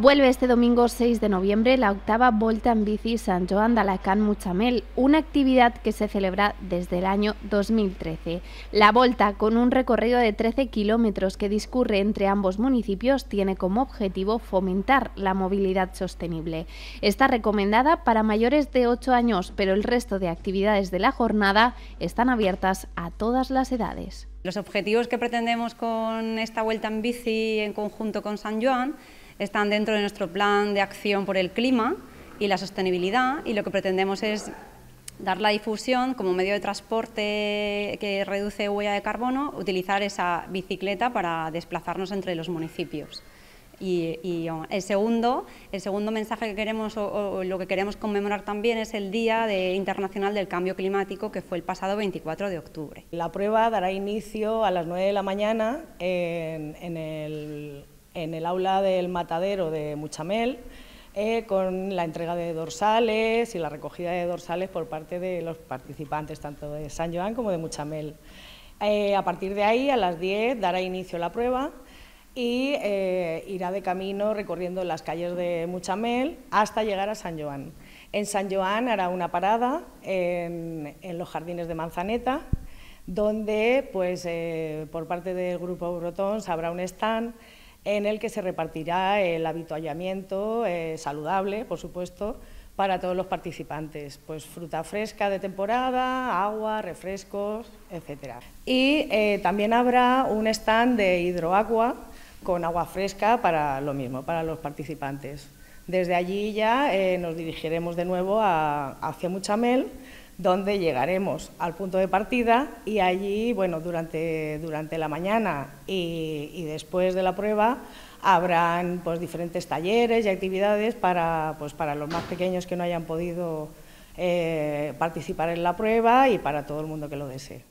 Vuelve este domingo 6 de noviembre la octava Volta en Bici San Joan de alacán Muchamel, una actividad que se celebra desde el año 2013. La Volta, con un recorrido de 13 kilómetros que discurre entre ambos municipios, tiene como objetivo fomentar la movilidad sostenible. Está recomendada para mayores de 8 años, pero el resto de actividades de la jornada están abiertas a todas las edades. Los objetivos que pretendemos con esta Vuelta en Bici en conjunto con San Joan están dentro de nuestro plan de acción por el clima y la sostenibilidad y lo que pretendemos es dar la difusión como medio de transporte que reduce huella de carbono, utilizar esa bicicleta para desplazarnos entre los municipios. Y, oh, el, segundo, el segundo mensaje que queremos o, lo que queremos conmemorar también es el Día Internacional del Cambio Climático que fue el pasado 24 de octubre. La prueba dará inicio a las 9 de la mañana en el en el aula del matadero de Muchamel, eh, con la entrega de dorsales y la recogida de dorsales por parte de los participantes, tanto de San Joan como de Muchamel. Eh, a partir de ahí, a las 10, dará inicio la prueba y eh, irá de camino recorriendo las calles de Muchamel hasta llegar a San Joan. En San Joan hará una parada en, los jardines de Manzaneta, donde pues, por parte del grupo Brotons habrá un stand en el que se repartirá el habituallamiento eh, saludable, por supuesto, para todos los participantes, pues fruta fresca de temporada, agua, refrescos, etc. Y eh, también habrá un stand de hidroagua con agua fresca para lo mismo, para los participantes. Desde allí ya eh, nos dirigiremos de nuevo hacia Muchamel, donde llegaremos al punto de partida y allí, bueno, durante, durante la mañana y, después de la prueba habrán pues, diferentes talleres y actividades para, pues, para los más pequeños que no hayan podido eh, participar en la prueba y para todo el mundo que lo desee.